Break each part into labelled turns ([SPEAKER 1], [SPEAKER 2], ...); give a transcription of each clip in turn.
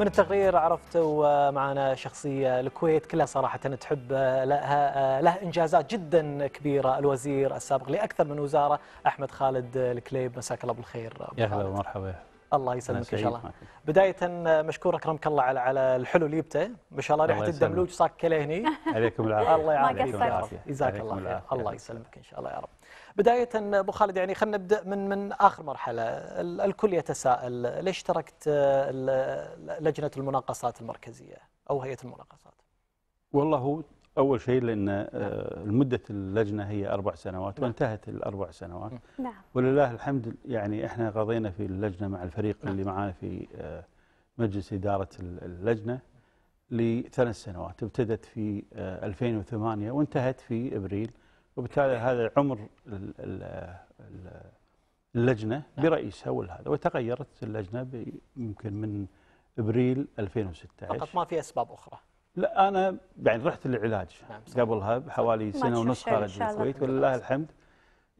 [SPEAKER 1] من التقرير عرفت ومعنا شخصية الكويت كلها صراحة تحب لها لها إنجازات جدا كبيرة الوزير السابق لأكثر من وزارة أحمد خالد الكليب مساك الله بالخير يا هلا ومرحبا الله يسلمك ان شاء الله بدايه مشكور اكرمك الله على على الحلو اللي جبته ما شاء الله ريحه الدملوج صاك كله هني عليكم العافيه الله يعافيك جزاك الله خير الله يسلمك ان شاء الله يا رب بدايه ابو خالد يعني خلينا نبدا من من اخر مرحله الكل يتساءل ليش تركت لجنه المناقصات المركزيه او هيئه المناقصات؟
[SPEAKER 2] والله هو اول شيء لان نعم. آه، مده اللجنه هي اربع سنوات نعم. وانتهت الاربع سنوات نعم. نعم. ولله الحمد يعني احنا قضينا في اللجنه مع الفريق اللي معانا في آه، مجلس اداره اللجنه لثلاث سنوات ابتدت في 2008 آه، وانتهت في ابريل وبالتالي إيه. هذا عمر اللجنة نعم. برئيسها والهذا وتغيرت اللجنة يمكن من إبريل 2016 فقط ما في أسباب أخرى لا أنا يعني رحت للعلاج نعم قبلها بحوالي سنة ونص خارج الكويت ولله الحمد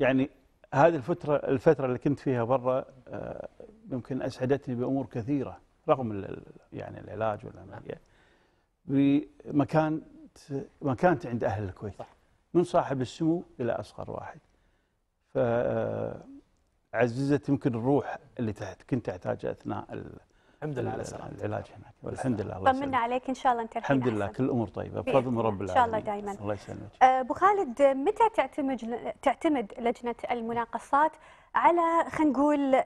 [SPEAKER 2] يعني هذه الفترة الفترة اللي كنت فيها برا آه، يمكن أسعدتني بأمور كثيرة رغم يعني العلاج والعملية نعم. بمكان مكانتي عند أهل الكويت صح. من صاحب السمو إلى أصغر واحد فعززت آه، يمكن الروح اللي تحت كنت أحتاجها أثناء الحمد لله على العلاج هناك والحمد لله الله طمنا
[SPEAKER 3] عليك ان شاء الله انت الحمد
[SPEAKER 2] لله كل الامور طيبه بفضل من رب العالمين ان شاء الله دائما الله يسلمك
[SPEAKER 3] آه، ابو خالد متى تعتمد تعتمد لجنه المناقصات على خلينا نقول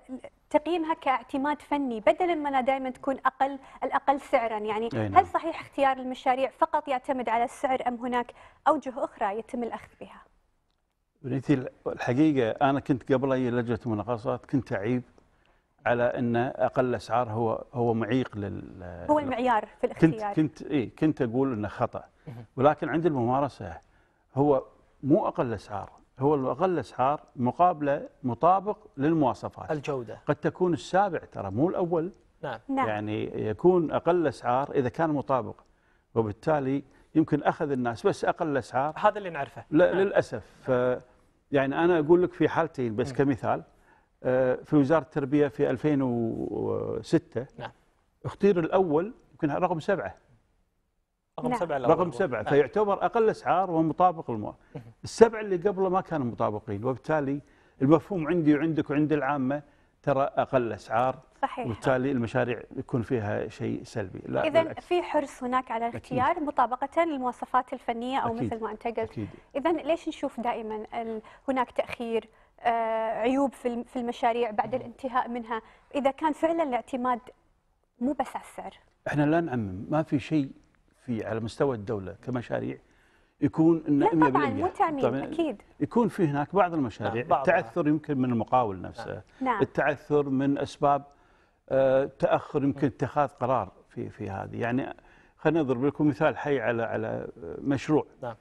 [SPEAKER 3] تقييمها كاعتماد فني بدلا ما دائما تكون اقل الاقل سعرا يعني أينا. نعم. هل صحيح اختيار المشاريع فقط يعتمد على السعر ام هناك اوجه اخرى يتم الاخذ بها؟
[SPEAKER 2] بنيتي الحقيقه انا كنت قبل اي لجنه مناقصات كنت اعيب على ان اقل الاسعار هو هو معيق لل هو المعيار
[SPEAKER 3] في الاختيار كنت كنت
[SPEAKER 2] اي كنت اقول انه خطا ولكن عند الممارسه هو مو اقل الاسعار هو الأقل أسعار مقابلة مطابق للمواصفات الجودة قد تكون السابع ترى مو الأول نعم. نعم. يعني يكون أقل أسعار إذا كان مطابق وبالتالي يمكن أخذ الناس بس أقل أسعار
[SPEAKER 1] هذا اللي نعرفه لا نعم.
[SPEAKER 2] للأسف يعني أنا أقول لك في حالتين بس نعم. كمثال آه، في وزارة التربية في 2006 نعم. اختير الأول يمكن رقم سبعة رقم نعم. سبعة رقم سبعة نعم. فيعتبر أقل أسعار ومطابق للمواد السبعة اللي قبله ما كانوا مطابقين وبالتالي المفهوم عندي وعندك وعند العامة ترى أقل أسعار
[SPEAKER 3] صحيح وبالتالي
[SPEAKER 2] المشاريع يكون فيها شيء سلبي لا اذا في
[SPEAKER 3] حرص هناك على الاختيار أكيد. مطابقه للمواصفات الفنيه او أكيد. مثل ما انت قلت اذا ليش نشوف دائما هناك تاخير آه، عيوب في المشاريع بعد الانتهاء منها اذا كان فعلا الاعتماد مو بس على السعر
[SPEAKER 2] احنا لا نعمم ما في شيء في على مستوى الدوله كمشاريع يكون انه لا طبعا مو تامين اكيد يكون في هناك بعض المشاريع نعم التعثر يمكن من المقاول نفسه نعم. نعم. التعثر من اسباب آه، تاخر يمكن اتخاذ قرار في في هذه يعني خلينا نضرب لكم مثال حي على على مشروع نعم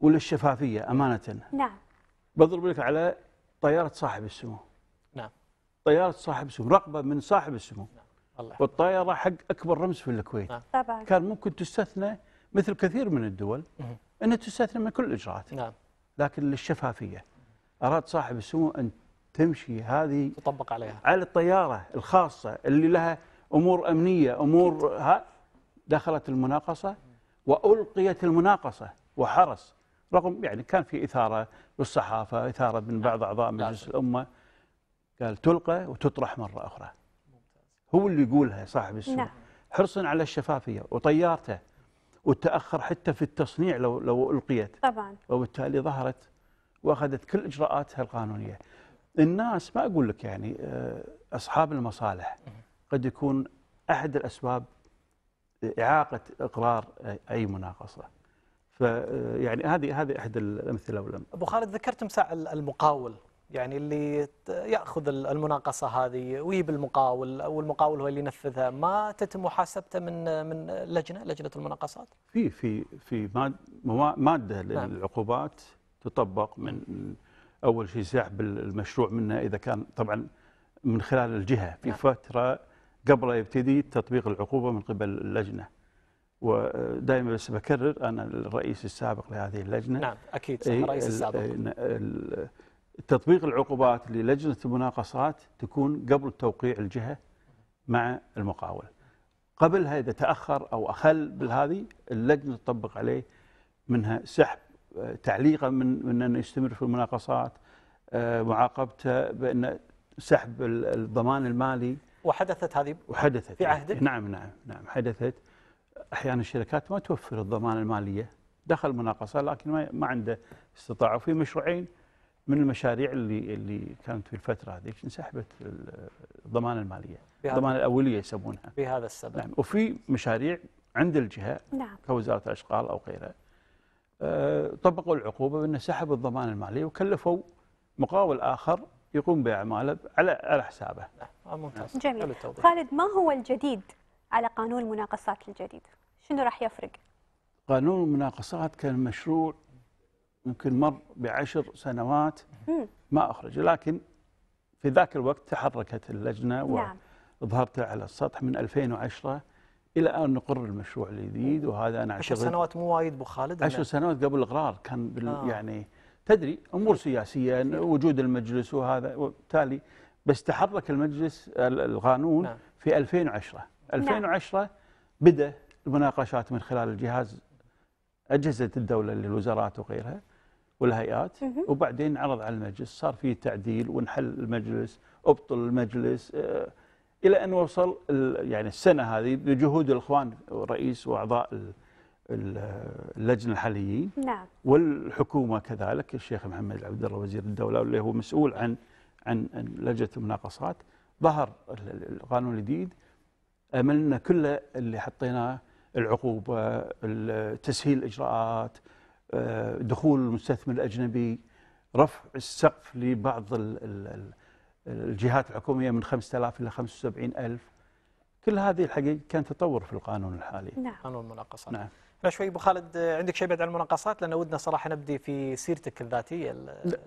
[SPEAKER 2] وللشفافيه نعم. امانه نعم بضرب لك على طياره صاحب السمو نعم طياره صاحب السمو رغبه من صاحب السمو نعم. الله والطائرة حق أكبر رمز في الكويت نعم. طبعا كان ممكن تستثنى مثل كثير من الدول أنها تستثنى من كل الإجراءات نعم. لكن للشفافية أراد صاحب السمو أن تمشي هذه تطبق عليها على الطيارة الخاصة اللي لها أمور أمنية أمور ها دخلت المناقصة وألقيت المناقصة وحرس رغم يعني كان في إثارة بالصحافة إثارة من بعض نعم. أعضاء مجلس نعم. الأمة قال تلقى وتطرح مرة أخرى هو اللي يقولها صاحب السوق نعم. حرصا على الشفافية وطيارته والتأخر حتى في التصنيع لو, لو ألقيت طبعا وبالتالي ظهرت وأخذت كل إجراءاتها القانونية الناس ما أقول لك يعني آه، أصحاب المصالح قد يكون أحد الأسباب إعاقة إقرار أي مناقصة فيعني آه، هذه هذه احد الامثله ابو
[SPEAKER 1] خالد ذكرت مساء المقاول يعني اللي ياخذ المناقصه هذه ويب المقاول والمقاول هو اللي ينفذها ما تتم محاسبته من من لجنه لجنه
[SPEAKER 2] المناقصات في في في ماده نعم. للعقوبات تطبق من اول شيء سحب المشروع منه اذا كان طبعا من خلال الجهه في نعم. فتره قبل يبتدي تطبيق العقوبه من قبل اللجنه ودائما بس بكرر انا الرئيس السابق لهذه اللجنه نعم اكيد الرئيس السابق تطبيق العقوبات للجنة المناقصات تكون قبل توقيع الجهة مع المقاول قبلها إذا تأخر أو أخل بالهذه اللجنة تطبق عليه منها سحب آه، تعليقه من, من أنه يستمر في المناقصات آه، معاقبته بأن سحب الضمان المالي وحدثت هذه وحدثت في عهدك؟ نعم نعم نعم حدثت أحيانا الشركات ما توفر الضمان المالية دخل مناقصة لكن ما عنده استطاعة في مشروعين من المشاريع اللي اللي كانت في الفتره هذيك انسحبت الضمانه الماليه الضمانه الاوليه يسمونها
[SPEAKER 1] بهذا السبب نعم
[SPEAKER 2] وفي مشاريع عند الجهه نعم. كوزاره الاشغال او غيرها آه، طبقوا العقوبه بانه سحبوا الضمان المالي وكلفوا مقاول اخر يقوم باعماله على على حسابه. نعم، آه، ممتاز. نعم. جميل.
[SPEAKER 3] خالد ما هو الجديد على قانون المناقصات الجديد؟ شنو راح يفرق؟
[SPEAKER 2] قانون المناقصات كان مشروع يمكن مر بعشر سنوات ما أخرج لكن في ذاك الوقت تحركت اللجنة نعم. وظهرت على السطح من 2010 إلى أن نقر المشروع الجديد وهذا أنا عشر سنوات
[SPEAKER 1] مو وايد أبو خالد عشر
[SPEAKER 2] سنوات قبل الإقرار كان بال آه. يعني تدري أمور سياسية وجود المجلس وهذا وبالتالي بس تحرك المجلس القانون نعم. في 2010 2010 نعم. بدأ المناقشات من خلال الجهاز أجهزة الدولة للوزارات وغيرها والهيئات وبعدين عرض على المجلس صار في تعديل ونحل المجلس ابطل المجلس آه، الى ان وصل يعني السنه هذه بجهود الاخوان الرئيس واعضاء اللجنه الحاليين نعم والحكومه كذلك الشيخ محمد عبد الله وزير الدوله اللي هو مسؤول عن عن لجنه المناقصات ظهر القانون الجديد املنا كل اللي حطيناه العقوبه تسهيل الاجراءات آه، دخول المستثمر الأجنبي رفع السقف لبعض الجهات الحكومية من 5000 إلى 75000 كل هذه الحقيقة كان تطور في القانون الحالي نعم
[SPEAKER 1] قانون المناقصات نعم لا شوي ابو خالد عندك شيء بعد عن المناقصات لان ودنا صراحه نبدي في سيرتك الذاتيه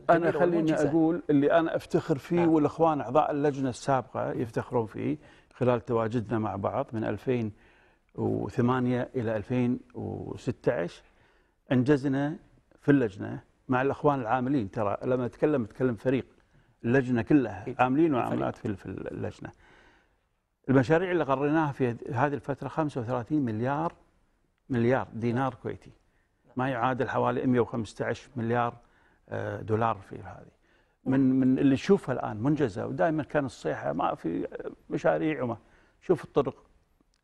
[SPEAKER 1] انا خليني اقول
[SPEAKER 2] اللي انا افتخر فيه نعم. والاخوان اعضاء اللجنه السابقه يفتخرون فيه خلال تواجدنا مع بعض من 2008 الى 2016 أنجزنا في اللجنة مع الأخوان العاملين ترى لما أتكلم أتكلم فريق اللجنة كلها عاملين وعاملات في اللجنة المشاريع اللي قررناها في هذه الفترة 35 مليار مليار دينار كويتي ما يعادل حوالي 115 مليار آه، دولار في هذه من من اللي تشوفها الان منجزه ودائما كان الصيحه ما في مشاريع وما شوف الطرق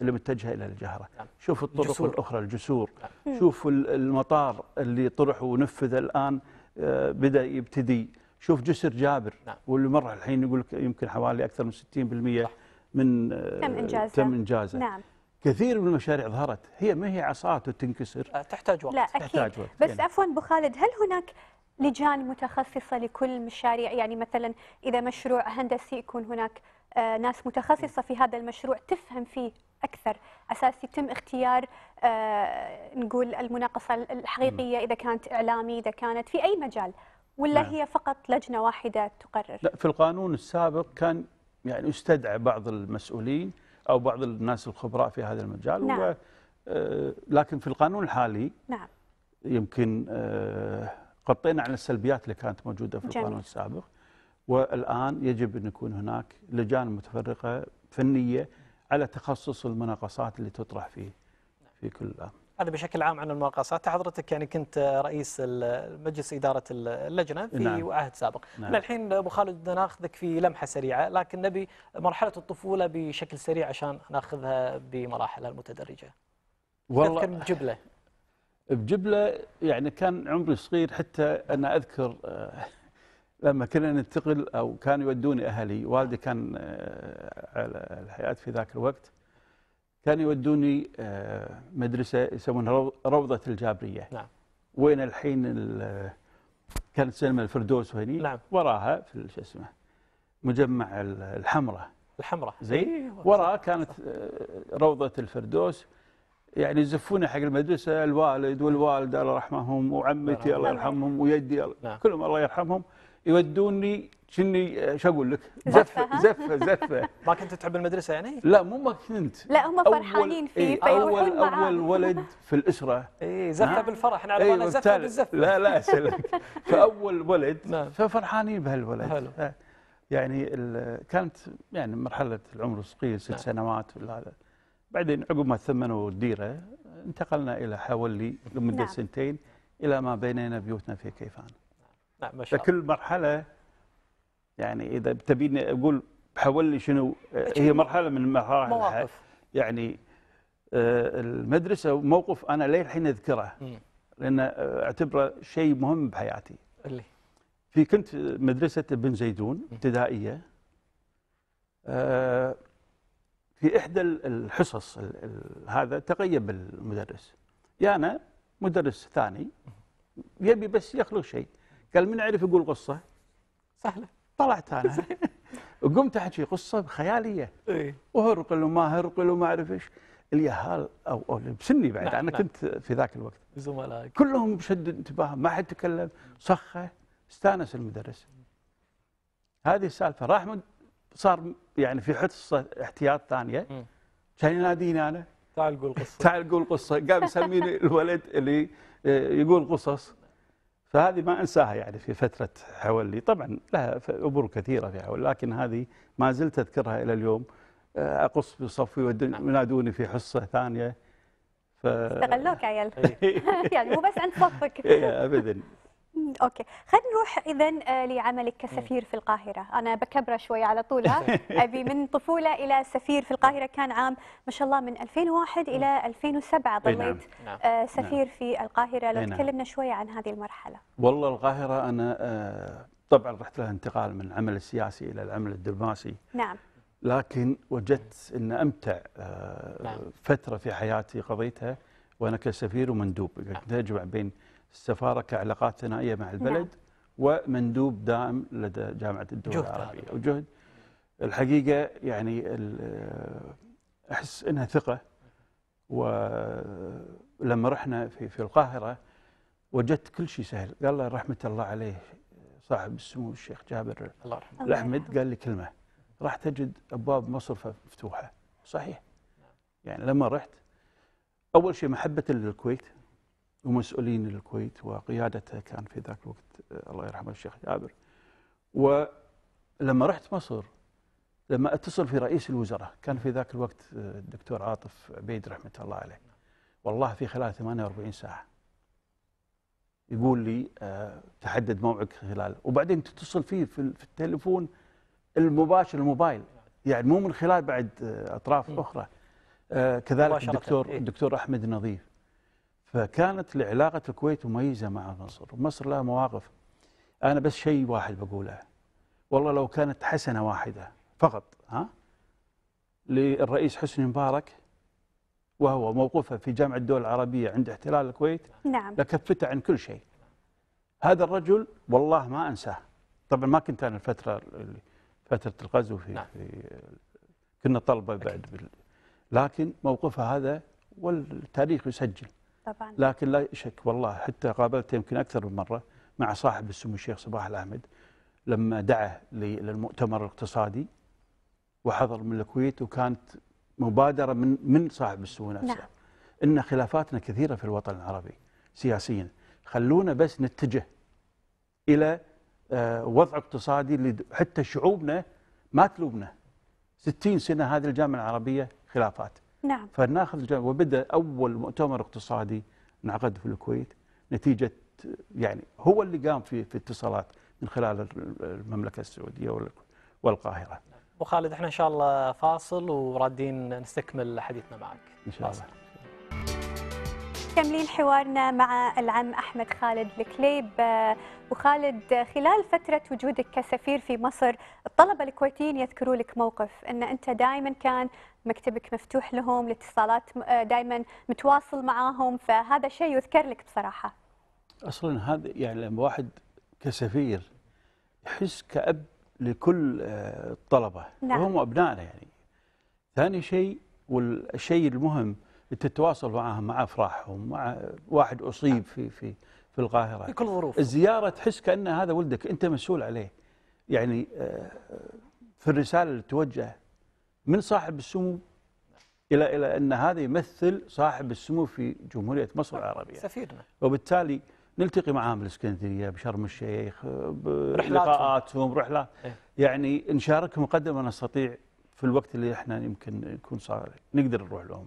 [SPEAKER 2] اللي متجهه الى الجهره، نعم. شوف الطرق الجسور. الاخرى الجسور، نعم. شوف المطار اللي طرح ونفذ الان آه، بدا يبتدي، شوف جسر جابر نعم. واللي مر الحين يقول لك يمكن حوالي اكثر من 60% صح. من آه، تم انجازه تم انجازه نعم. كثير من المشاريع ظهرت هي ما هي عصات وتنكسر آه، تحتاج وقت لا أكيد. تحتاج وقت بس يعني. عفوا
[SPEAKER 3] ابو خالد هل هناك لجان متخصصه لكل مشاريع يعني مثلا اذا مشروع هندسي يكون هناك ناس متخصصه في هذا المشروع تفهم فيه اكثر اساس يتم اختيار آه، نقول المناقصه الحقيقيه اذا كانت اعلامي اذا كانت في اي مجال ولا نعم. هي فقط لجنه واحده تقرر؟ لا
[SPEAKER 2] في القانون السابق كان يعني استدعى بعض المسؤولين او بعض الناس الخبراء في هذا المجال نعم. و آه، لكن في القانون الحالي نعم يمكن غطينا آه، على السلبيات اللي كانت موجوده في جميل. القانون السابق والان يجب ان يكون هناك لجان متفرقه فنيه على تخصص المناقصات اللي تطرح في في كل
[SPEAKER 1] هذا بشكل عام عن المناقصات حضرتك يعني كنت رئيس مجلس إدارة اللجنة في نعم. عهد سابق نعم. الحين أبو خالد ناخذك في لمحة سريعة لكن نبي مرحلة الطفولة بشكل سريع عشان ناخذها بمراحلها المتدرجة والله تذكر بجبلة
[SPEAKER 2] بجبلة يعني كان عمري صغير حتى أنا أذكر آه، لما كنا ننتقل او كانوا يودوني اهلي والدي كان آه، على الحياه في ذاك الوقت كان يودوني آه، مدرسه يسمونها روضه الجابريه نعم وين الحين كانت سينما الفردوس وهني نعم وراها في شو اسمه مجمع الحمراء الحمراء زين إيه، وراها كانت آه، روضه الفردوس يعني يزفوني حق المدرسه الوالد والوالده الله يرحمهم وعمتي نعم. الله يرحمهم ويدي نعم. كلهم الله يرحمهم يودوني شني آه، شو اقول لك زفه زفه زفه ما كنت تحب المدرسه يعني؟ لا مو ما كنت
[SPEAKER 1] لا هم فرحانين فيه إيه، فيروحون اول معاه. اول ولد
[SPEAKER 2] في الاسره اي زفه بالفرح
[SPEAKER 1] احنا عرفنا إيه، زفه بالزفه لا لا اسالك
[SPEAKER 2] فاول ولد نعم. ففرحانين بهالولد حلو آه، يعني كانت يعني مرحله العمر الصغير ست نعم. سنوات ولا هذا بعدين عقب ما ثمنوا الديره انتقلنا الى حولي لمده نعم. سنتين الى ما بنينا بيوتنا في كيفان لا ما شاء الله. فكل مرحله يعني اذا تبيني اقول حول لي شنو هي مرحله من مراحل مواقف يعني آه، المدرسه موقف انا ليه الحين اذكره لان آه، اعتبره شيء مهم بحياتي اللي في كنت مدرسه ابن زيدون ابتدائيه آه، في احدى الحصص هذا تغيب المدرس يانا يعني مدرس ثاني يبي بس يخلق شيء قال من عرف يقول قصه؟ سهله طلعت انا وقمت احكي قصه خياليه إيه؟ وهرقل وما هرقل وما اعرف ايش اليهال او, أو بسني بعد نعم، انا نعم. كنت في ذاك الوقت زملائك كلهم بشد انتباه ما حد تكلم صخه استانس المدرس هذه السالفه راح صار يعني في حصه احتياط ثانيه كان يناديني انا تعال قول قصه تعال قول قصه قام يسميني الولد اللي آه، يقول قصص فهذه ما أنساها يعني في فترة حولي طبعا لها أمور كثيرة في حولي لكن هذه ما زلت أذكرها إلى اليوم آه، أقص في صفي نعم. وينادوني في حصة ثانية ف... استغلوك
[SPEAKER 3] عيال يعني مو بس عند صفك إيه، ابدا اوكي خلينا نروح اذا آه، لعملك كسفير في القاهره انا بكبره شوي على طول ابي من طفوله الى سفير في القاهره كان عام ما شاء الله من 2001 الى 2007 نعم. ظليت نعم. نعم. آه، سفير في القاهره لو تكلمنا شوي عن هذه المرحله
[SPEAKER 2] والله القاهره انا آه، طبعا رحت لها انتقال من العمل السياسي الى العمل الدبلوماسي نعم لكن وجدت ان امتع نعم. فتره في حياتي قضيتها وانا كسفير ومندوب كنت اجمع بين السفاره كعلاقات ثنائيه مع البلد نعم. ومندوب دائم لدى جامعه الدول العربيه وجهد الحقيقه يعني احس انها ثقه ولما رحنا في في القاهره وجدت كل شيء سهل قال له رحمه الله عليه صاحب السمو الشيخ جابر الله رحمه الاحمد قال لي كلمه راح تجد ابواب مصر مفتوحه صحيح نعم. يعني لما رحت اول شيء محبه للكويت ومسؤولين الكويت وقيادته كان في ذاك الوقت آه، الله يرحمه الشيخ جابر ولما رحت مصر لما اتصل في رئيس الوزراء كان في ذاك الوقت آه، الدكتور عاطف عبيد رحمه الله عليه والله في خلال 48 ساعه يقول لي آه، تحدد موعدك خلال وبعدين تتصل فيه في التليفون المباشر الموبايل يعني مو من خلال بعد اطراف اخرى كذلك الدكتور إيه. الدكتور احمد نظيف فكانت لعلاقة الكويت مميزة مع مصر مصر لها مواقف أنا بس شيء واحد بقوله والله لو كانت حسنة واحدة فقط ها للرئيس حسني مبارك وهو موقفه في جامعة الدول العربية عند احتلال الكويت نعم لكفته عن كل شيء هذا الرجل والله ما أنساه طبعا ما كنت أنا الفترة فترة الغزو في, نعم. في كنا طلبة بعد بال... لكن موقفه هذا والتاريخ يسجل طبعا لكن لا شك والله حتى قابلته يمكن اكثر من مره مع صاحب السمو الشيخ صباح الاحمد لما دعا للمؤتمر الاقتصادي وحضر من الكويت وكانت مبادره من من صاحب السمو نفسه نعم. ان خلافاتنا كثيره في الوطن العربي سياسيا خلونا بس نتجه الى آه، وضع اقتصادي حتى شعوبنا ما تلومنا 60 سنه هذه الجامعه العربيه خلافات نعم فناخذ وبدا اول مؤتمر اقتصادي انعقد في الكويت نتيجه يعني هو اللي قام في في اتصالات من خلال المملكه السعوديه والقاهره.
[SPEAKER 1] وخالد احنا ان شاء الله فاصل ورادين نستكمل حديثنا معك.
[SPEAKER 2] ان شاء الله. فاصل.
[SPEAKER 3] مكملين حوارنا مع العم أحمد خالد الكليب آه، وخالد آه، خلال فترة وجودك كسفير في مصر الطلبة الكويتيين يذكروا لك موقف أن أنت دائما كان مكتبك مفتوح لهم الاتصالات آه، دائما متواصل معاهم فهذا شيء يذكر لك بصراحة
[SPEAKER 2] أصلا هذا يعني لما واحد كسفير يحس كأب لكل الطلبة نعم. وهم أبنائنا يعني ثاني شيء والشيء المهم تتواصل معهم مع افراحهم مع واحد اصيب في في في القاهره بكل ظروف الزياره تحس كان هذا ولدك انت مسؤول عليه يعني آه، في الرساله اللي توجه من صاحب السمو الى الى ان هذا يمثل صاحب السمو في جمهوريه مصر العربيه سفيرنا وبالتالي نلتقي معاهم بالاسكندريه بشرم الشيخ بلقاءاتهم رحلات إيه. يعني نشاركهم قدر ما نستطيع في الوقت اللي احنا يمكن يكون صار نقدر نروح لهم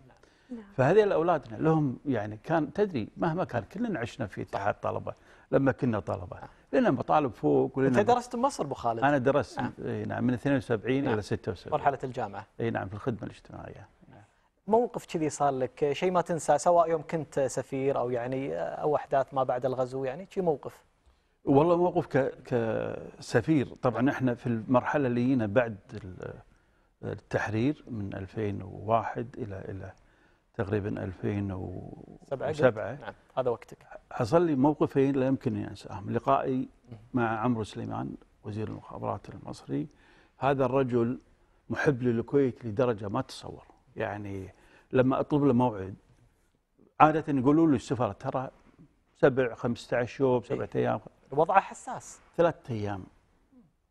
[SPEAKER 2] نعم. فهذول اولادنا لهم يعني كان تدري مهما كان كلنا عشنا في اتحاد طلبه لما كنا طلبه آه. لنا مطالب فوق ولنا انت
[SPEAKER 1] درست بمصر ابو خالد انا
[SPEAKER 2] درست نعم, نعم من 72 نعم. الى 76 مرحله الجامعه اي نعم في الخدمه الاجتماعيه
[SPEAKER 1] موقف كذي صار لك شيء ما تنساه سواء يوم كنت سفير او يعني او احداث ما بعد الغزو يعني شيء موقف
[SPEAKER 2] والله موقف كسفير طبعا نعم. احنا في المرحله اللي جينا بعد التحرير من 2001 الى الى تقريبا 2007
[SPEAKER 1] نعم هذا وقتك
[SPEAKER 2] حصل لي موقفين لا يمكن ان انساهم لقائي مع عمرو سليمان وزير المخابرات المصري هذا الرجل محب للكويت لدرجه ما تتصور يعني لما اطلب له موعد عاده يقولوا لي السفر ترى سبع 15 يوم إيه. سبعة ايام وضعه حساس ثلاث ايام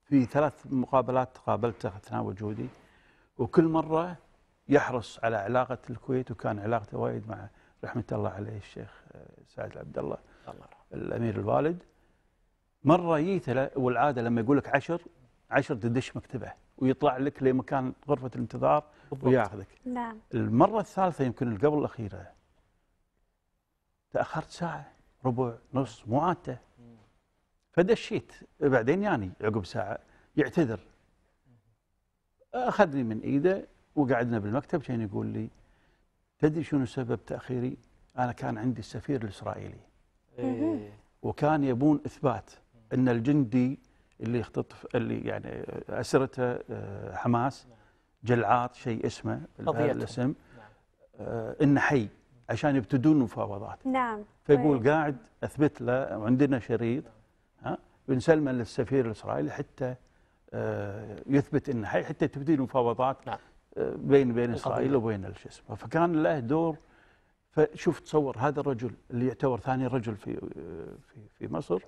[SPEAKER 2] في ثلاث مقابلات قابلته اثناء وجودي وكل مره يحرص على علاقة الكويت وكان علاقته وايد مع رحمة الله عليه الشيخ آه، سعد عبد الله الأمير الوالد مرة جيت والعادة لما يقول لك عشر عشر تدش مكتبه ويطلع لك لمكان غرفة الانتظار بالضبط. وياخذك نعم المرة الثالثة يمكن القبل الأخيرة تأخرت ساعة ربع نص مو عادته فدشيت بعدين يعني عقب ساعة يعتذر أخذني من إيده وقعدنا بالمكتب كان يقول لي تدري شنو سبب تاخيري؟ انا كان عندي السفير الاسرائيلي إيه. وكان يبون اثبات ان الجندي اللي اختطف اللي يعني اسرته آه، حماس جلعات شيء اسمه الاسم نعم. آه، انه حي عشان يبتدون مفاوضات نعم فيقول وي. إيه. قاعد اثبت له وعندنا شريط ها بنسلمه للسفير الاسرائيلي حتى آه، يثبت انه حي حتى تبدي المفاوضات نعم. بين بين اسرائيل وبين شو اسمه فكان له دور فشوف تصور هذا الرجل اللي يعتبر ثاني رجل في في في مصر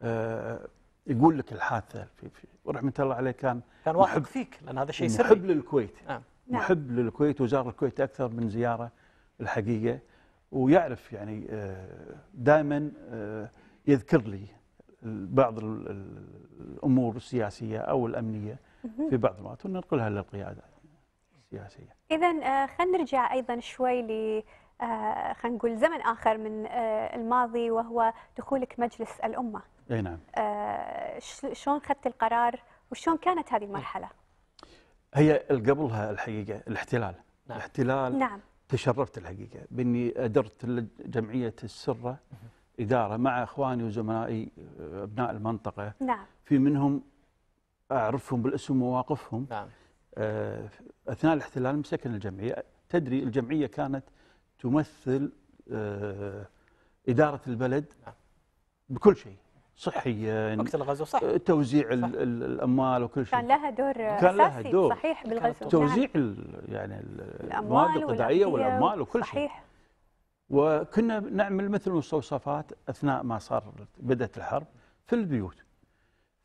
[SPEAKER 2] آه، يقول لك الحادثه في في ورحمه الله عليه كان كان واثق فيك لان هذا شيء سري محب للكويت نعم محب للكويت وزار الكويت اكثر من زياره الحقيقه ويعرف يعني آه، دائما آه، يذكر لي بعض الامور السياسيه او الامنيه في بعض المرات وننقلها للقياده السياسية
[SPEAKER 3] إذا آه، خلينا نرجع أيضا شوي ل آه، خلينا نقول زمن آخر من آه، الماضي وهو دخولك مجلس الأمة أي نعم شلون اخذت القرار وشلون كانت هذه المرحلة؟
[SPEAKER 2] هي قبلها الحقيقة الاحتلال نعم. الاحتلال نعم. تشرفت الحقيقة بأني أدرت جمعية السرة إدارة مع إخواني وزملائي أبناء المنطقة نعم. في منهم أعرفهم بالاسم ومواقفهم نعم. آه، اثناء الاحتلال مسكن الجمعيه تدري الجمعيه كانت تمثل آه، اداره البلد بكل شيء صحيا وقت الغزو صح توزيع صح. الاموال وكل شيء
[SPEAKER 3] كان لها دور كان لها دور صحيح بالغزو توزيع
[SPEAKER 2] يعني, يعني المواد الغذائيه والاموال وكل شيء صحيح وكنا نعمل مثل مستوصفات اثناء ما صار بدات الحرب في البيوت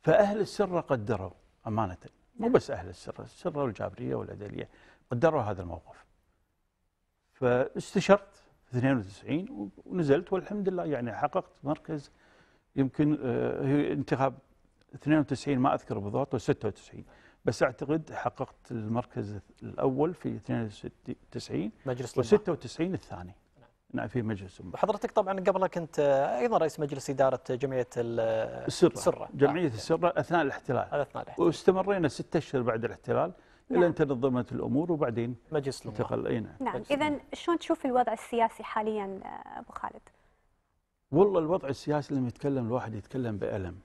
[SPEAKER 2] فاهل السره قدروا امانه مو نعم. بس أهل السرة السرة والجابرية والعدليه قدروا هذا الموقف فاستشرت في 92 ونزلت والحمد لله يعني حققت مركز يمكن آه، هي انتخاب 92 ما أذكر بالضبط و 96 بس أعتقد حققت المركز الأول في 92 مجلس و 96 الثاني نعم في مجلس الامه.
[SPEAKER 1] حضرتك طبعا قبلها كنت آه، ايضا رئيس مجلس اداره جمعيه السره, السرة. جمعيه
[SPEAKER 2] نعم. السره اثناء الاحتلال اثناء الاحتلال واستمرينا ستة اشهر بعد الاحتلال نعم. الى ان تنظمت الامور وبعدين مجلس الامه انتقل اي نعم,
[SPEAKER 3] نعم. اذا شلون تشوف الوضع السياسي حاليا آه، ابو خالد؟
[SPEAKER 2] والله الوضع السياسي لما يتكلم الواحد يتكلم بألم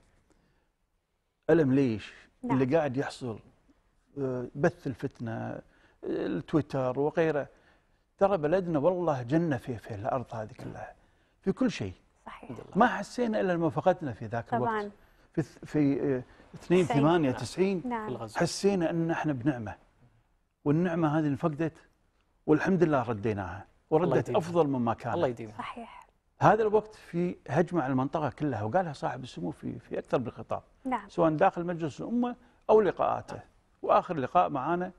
[SPEAKER 2] ألم ليش نعم. اللي قاعد يحصل بث الفتنة التويتر وغيره ترى بلدنا والله جنة في, في الأرض هذه كلها في كل شيء صحيح ما حسينا إلا لما فقدنا في ذاك طبعاً. الوقت في في 2 8 90 حسينا ان احنا بنعمه والنعمه هذه انفقدت والحمد لله رديناها وردت افضل مما كان الله يديمها صحيح هذا الوقت في هجمه على المنطقه كلها وقالها صاحب السمو في في اكثر من خطاب نعم. سواء داخل مجلس الامه او لقاءاته واخر لقاء معانا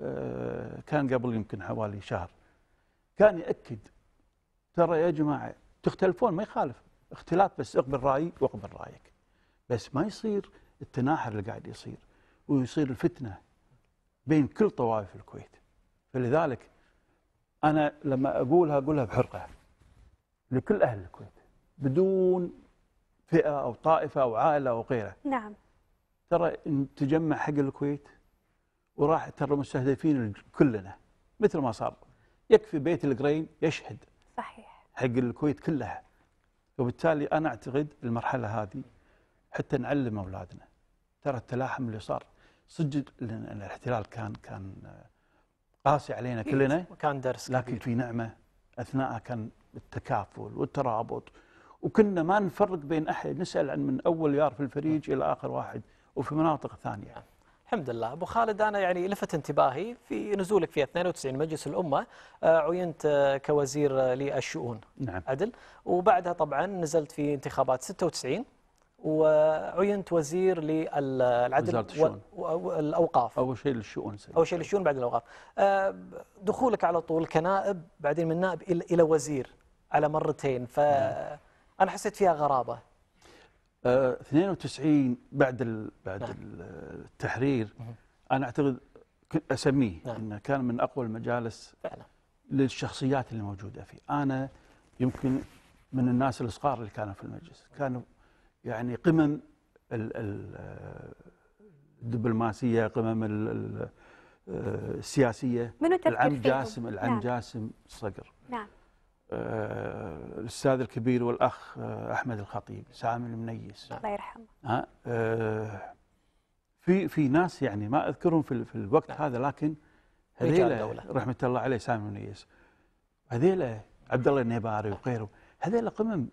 [SPEAKER 2] آه، كان قبل يمكن حوالي شهر كان يأكد ترى يا جماعة تختلفون ما يخالف اختلاف بس اقبل رأيي واقبل رأيك بس ما يصير التناحر اللي قاعد يصير ويصير الفتنة بين كل طوائف الكويت فلذلك أنا لما أقولها أقولها بحرقة لكل أهل الكويت بدون فئة أو طائفة أو عائلة أو غيره نعم ترى تجمع حق الكويت وراح ترى مستهدفين كلنا مثل ما صار يكفي بيت القرين يشهد صحيح حق الكويت كلها وبالتالي أنا أعتقد المرحلة هذه حتى نعلم أولادنا ترى التلاحم اللي صار صدق الاحتلال كان كان قاسي علينا إيه، كلنا وكان درس لكن كبير. في نعمة أثناءها كان التكافل والترابط وكنا ما نفرق بين أحد نسأل عن من أول يار في الفريج إلى آخر واحد وفي مناطق ثانية
[SPEAKER 1] الحمد لله ابو خالد انا يعني لفت انتباهي في نزولك في 92 مجلس الامه آه، عينت آه، كوزير آه، للشؤون نعم. عدل وبعدها طبعا نزلت في انتخابات 96 وعينت وزير للعدل
[SPEAKER 2] والاوقاف اول شيء للشؤون
[SPEAKER 1] اول شيء للشؤون بعد الاوقاف دخولك على طول كنائب بعدين من نائب الى وزير على مرتين ف نعم. انا حسيت فيها غرابه
[SPEAKER 2] 92 آه، بعد بعد نعم. التحرير انا اعتقد اسميه نعم. انه كان من اقوى المجالس فعلا للشخصيات اللي موجوده فيه انا يمكن من الناس الصغار اللي كانوا في المجلس كانوا يعني قمم الدبلوماسيه قمم آه، السياسيه العم جاسم العم نعم. جاسم الصقر نعم آه، الاستاذ الكبير والاخ آه، احمد الخطيب سامي المنيس الله يرحمه ها آه، في في ناس يعني ما اذكرهم في, في الوقت نعم. هذا لكن
[SPEAKER 1] هذيلا
[SPEAKER 2] رحمه الله عليه سامي المنيس هذيلا عبد الله النيباري وغيره هذيلا قمم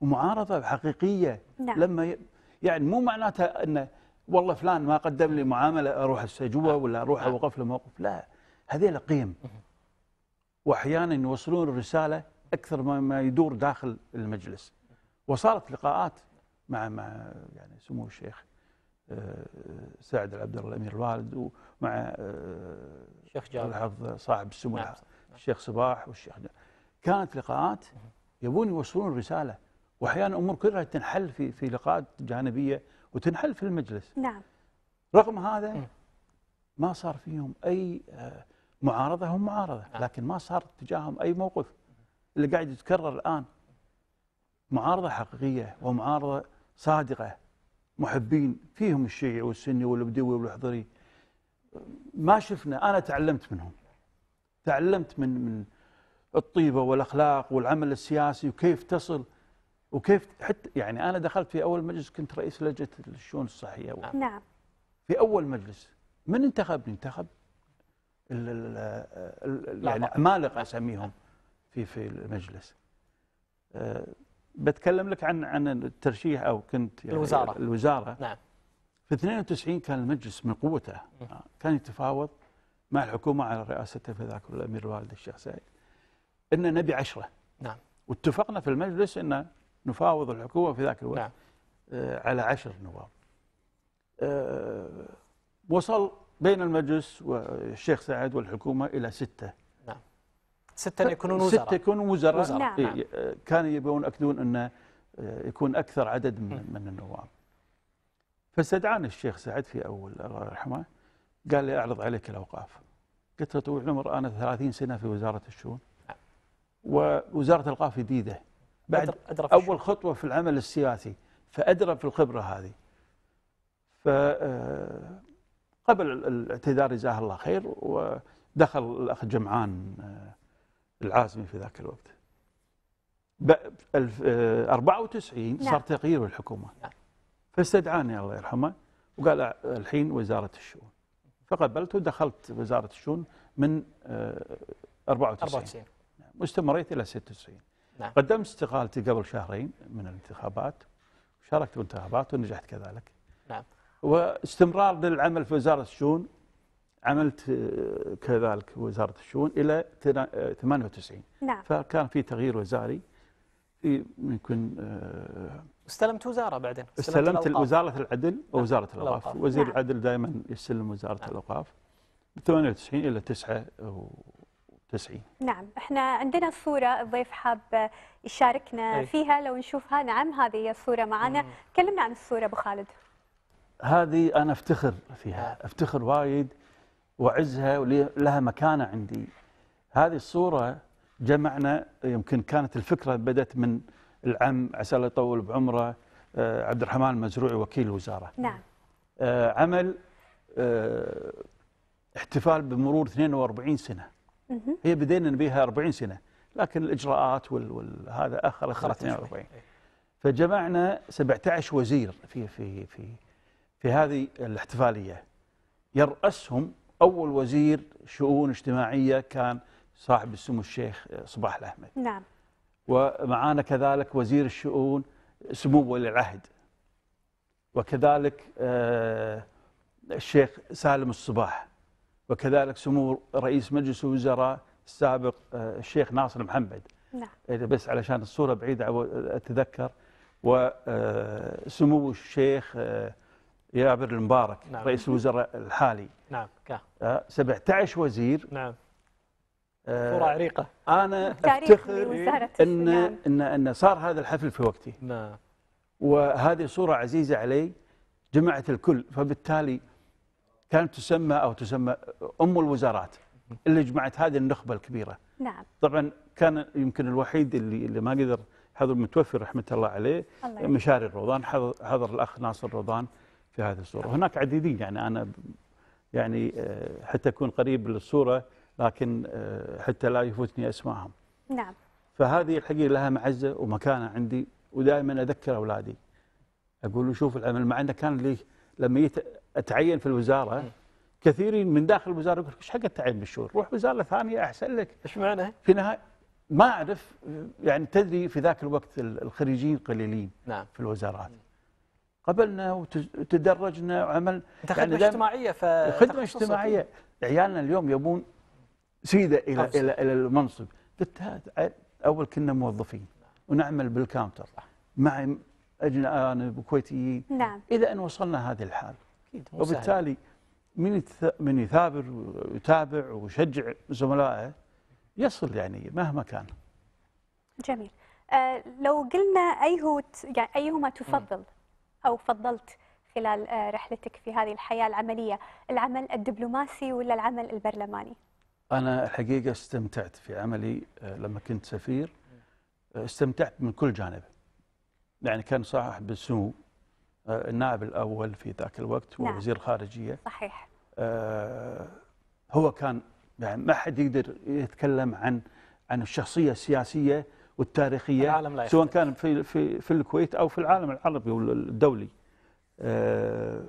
[SPEAKER 2] ومعارضه حقيقيه نعم. لما يعني مو معناتها انه والله فلان ما قدم لي معامله اروح استجوبه ولا اروح نعم. اوقف له موقف لا هذيلا قيم واحيانا يوصلون الرساله اكثر مما يدور داخل المجلس وصارت لقاءات مع مع يعني سمو الشيخ آه، سعد العبد الله الامير الوالد ومع الشيخ آه، جابر صاحب السمو نعم. الشيخ صباح والشيخ جابر. كانت لقاءات يبون يوصلون رساله واحيانا امور كلها تنحل في في لقاءات جانبيه وتنحل في المجلس نعم رغم هذا ما صار فيهم اي آه معارضه هم معارضه نعم. لكن ما صار تجاههم اي موقف اللي قاعد يتكرر الان معارضه حقيقيه ومعارضه صادقه محبين فيهم الشيعي والسني والبدوي والحضري ما شفنا انا تعلمت منهم تعلمت من من الطيبه والاخلاق والعمل السياسي وكيف تصل وكيف حتى يعني انا دخلت في اول مجلس كنت رئيس لجنه الشؤون الصحيه نعم, نعم. في اول مجلس من انتخبني؟ انتخب العمالقه يعني اسميهم في في المجلس أه، بتكلم لك عن عن الترشيح او كنت يعني الوزاره الوزاره نعم في 92 كان المجلس من قوته كان يتفاوض مع الحكومه على رئاسته في ذاك الامير الوالد الشيخ سعيد ان نبي عشره نعم واتفقنا في المجلس ان نفاوض الحكومه في ذاك الوقت نعم. أه، على عشر نواب أه، وصل بين المجلس والشيخ سعد والحكومة إلى ستة
[SPEAKER 1] نعم ستة يكونون وزراء ستة يكونون وزراء, إيه، نعم.
[SPEAKER 2] كانوا يبون أكدون انه يكون أكثر عدد من, من النواب فاستدعاني الشيخ سعد في أول الله يرحمه قال لي أعرض عليك الأوقاف قلت له طويل العمر أنا 30 سنة في وزارة الشؤون نعم. ووزارة الأوقاف جديدة بعد أدرى أول خطوة في العمل السياسي فأدرى في الخبرة هذه ف آه، قبل الاعتذار جزاه الله خير ودخل الأخ جمعان آه، العازمي في ذاك الوقت 94 آه، نعم. صار تغيير الحكومه نعم. فاستدعاني الله يرحمه وقال الحين وزارة الشؤون فقبلت ودخلت وزارة الشؤون من 94 آه، 94 نعم. واستمريت إلى 96 نعم. قدمت استقالتي قبل شهرين من الانتخابات شاركت بالانتخابات ونجحت كذلك نعم واستمرار للعمل في وزارة الشؤون عملت آه، كذلك وزارة الشؤون إلى 98 آه، نعم فكان في تغيير وزاري في يمكن آه،
[SPEAKER 1] استلمت وزارة بعدين استلمت, استلمت
[SPEAKER 2] وزارة العدل نعم. ووزارة نعم. الأوقاف وزير نعم. العدل دائما يستلم وزارة نعم. الأوقاف من 98 إلى 99
[SPEAKER 3] نعم احنا عندنا صورة الضيف حاب يشاركنا أي. فيها لو نشوفها نعم هذه هي الصورة معنا كلمنا عن الصورة أبو خالد
[SPEAKER 2] هذه انا افتخر فيها افتخر وايد واعزها ولها مكانه عندي هذه الصوره جمعنا يمكن كانت الفكره بدات من العم عسى الله يطول بعمره آه، عبد الرحمن المزروعي وكيل الوزاره نعم آه، عمل آه، احتفال بمرور 42 سنه هي بدينا بها 40 سنه لكن الاجراءات وهذا اخر اخر 42 فجمعنا 17 وزير في في في في هذه الاحتفالية يرأسهم أول وزير شؤون اجتماعية كان صاحب السمو الشيخ صباح الأحمد نعم ومعانا كذلك وزير الشؤون سمو ولي العهد وكذلك آه، الشيخ سالم الصباح وكذلك سمو رئيس مجلس الوزراء السابق آه، الشيخ ناصر محمد نعم بس علشان الصورة بعيدة أتذكر وسمو آه، الشيخ جابر المبارك نعم. رئيس الوزراء الحالي نعم آه 17 وزير نعم صورة آه، عريقة أنا أفتخر إن, نعم. إن, إن صار هذا الحفل في وقتي نعم وهذه صورة عزيزة علي جمعت الكل فبالتالي كانت تسمى أو تسمى أم الوزارات اللي جمعت هذه النخبة الكبيرة نعم طبعا كان يمكن الوحيد اللي, اللي ما قدر حضر متوفي رحمة الله عليه الله مشاري الروضان حضر, حضر الأخ ناصر الروضان في هذه الصورة هناك عديدين يعني أنا يعني آه، حتى أكون قريب للصورة لكن آه، حتى لا يفوتني اسمائهم نعم فهذه الحقيقة لها معزة ومكانة عندي ودائما أذكر أولادي أقول له شوف العمل مع أنه كان لي لما جيت أتعين في الوزارة كثيرين من داخل الوزارة يقول إيش حق التعين بالشهور روح وزارة ثانية أحسن لك إيش معنى في نهاية ما أعرف يعني تدري في ذاك الوقت الخريجين قليلين نعم. في الوزارات قبلنا وتدرجنا وعمل انت يعني خدمه يعني اجتماعيه
[SPEAKER 1] ف خدمه اجتماعيه
[SPEAKER 2] إيه؟ عيالنا اليوم يبون سيده الى الى الى المنصب بالتالي اول كنا موظفين ونعمل بالكاونتر مع اجانب كويتيين نعم الى ان وصلنا هذه الحال
[SPEAKER 4] اكيد
[SPEAKER 3] وبالتالي
[SPEAKER 2] من من يثابر ويتابع ويشجع زملائه يصل يعني مهما كان
[SPEAKER 3] جميل أه لو قلنا اي هو يعني ايهما تفضل أو فضلت خلال آه، رحلتك في هذه الحياة العملية العمل الدبلوماسي ولا العمل البرلماني؟
[SPEAKER 2] أنا الحقيقة استمتعت في عملي آه، لما كنت سفير آه، استمتعت من كل جانب يعني كان صاحب بالسمو النائب الأول في ذاك الوقت هو نعم. وزير خارجية صحيح هو كان يعني ما حد يقدر يتكلم عن عن الشخصية السياسية والتاريخية العالم لا سواء كان في, في, في الكويت أو في العالم العربي والدولي آه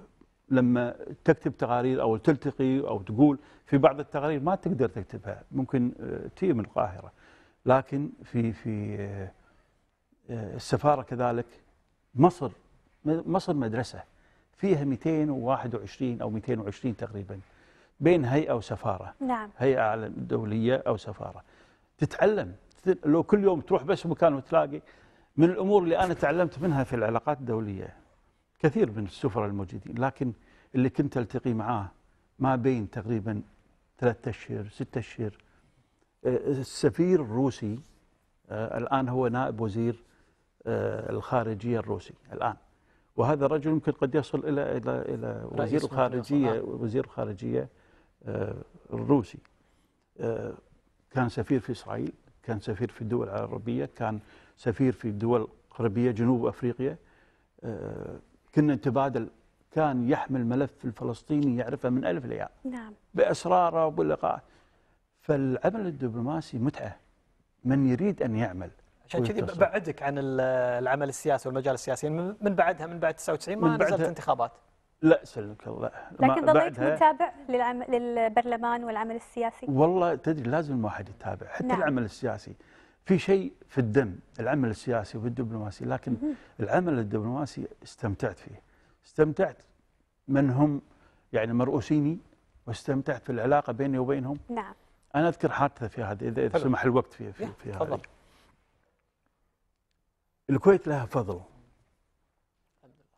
[SPEAKER 2] لما تكتب تقارير أو تلتقي أو تقول في بعض التقارير ما تقدر تكتبها ممكن آه، تي من القاهرة لكن في في آه، آه، السفارة كذلك مصر مصر مدرسة فيها 221 أو 220 تقريبا بين هيئة وسفارة نعم. هيئة دولية أو سفارة تتعلم لو كل يوم تروح بس مكان وتلاقي من الأمور اللي أنا تعلمت منها في العلاقات الدولية كثير من السفراء الموجودين لكن اللي كنت ألتقي معاه ما بين تقريبا ثلاثة أشهر ستة أشهر آه، السفير الروسي آه، الآن هو نائب وزير آه، الخارجية الروسي الآن وهذا الرجل يمكن قد يصل إلى إلى إلى وزير الخارجية وزير الخارجية الروسي كان سفير في إسرائيل كان سفير في الدول العربية كان سفير في الدول الغربيه جنوب أفريقيا آه، كنا نتبادل كان يحمل ملف الفلسطيني يعرفه من ألف لياء نعم بأسراره وبلقاء فالعمل الدبلوماسي متعة من يريد أن يعمل عشان كذي
[SPEAKER 1] بعدك عن العمل السياسي والمجال السياسي يعني من بعدها من بعد 99 ما نزلت انتخابات
[SPEAKER 2] لا سلمك الله لكن ظليت متابع
[SPEAKER 3] للبرلمان والعمل السياسي
[SPEAKER 2] والله تدري لازم الواحد يتابع حتى نعم. العمل السياسي في شيء في الدم العمل السياسي والدبلوماسي لكن مم. العمل الدبلوماسي استمتعت فيه استمتعت من هم يعني مرؤوسيني واستمتعت في العلاقه بيني وبينهم نعم انا اذكر حادثه في هذه اذا طبعا. سمح الوقت في في, في هذا الكويت لها فضل